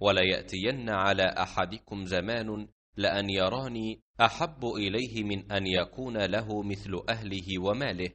ولياتين على احدكم زمان لان يراني احب اليه من ان يكون له مثل اهله وماله